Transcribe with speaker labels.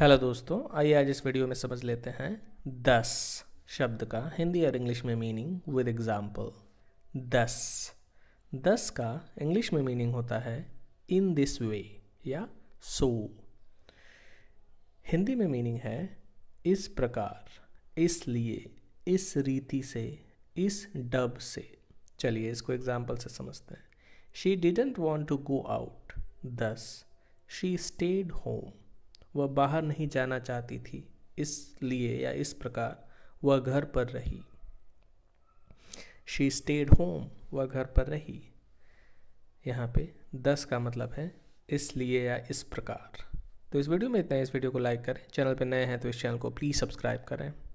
Speaker 1: hello दोस्तों आइए आज इस वीडियो में समझ लेते हैं दस शब्द का हिंदी और इंग्लिश में मीनिंग विद एग्जाम्पल दस दस का इंग्लिश में मीनिंग होता है इन दिस वे या सो हिंदी में मीनिंग है इस प्रकार इसलिए इस रीति से इस डब से चलिए इसको एग्जाम्पल से समझते हैं she didn't want to go out thus she stayed home वह बाहर नहीं जाना चाहती थी इसलिए या इस प्रकार वह घर पर रही शी स्टेड होम वह घर पर रही यहाँ पे दस का मतलब है इसलिए या इस प्रकार तो इस वीडियो में इतना है इस वीडियो को लाइक करें चैनल पर नए हैं तो इस चैनल को प्लीज़ सब्सक्राइब करें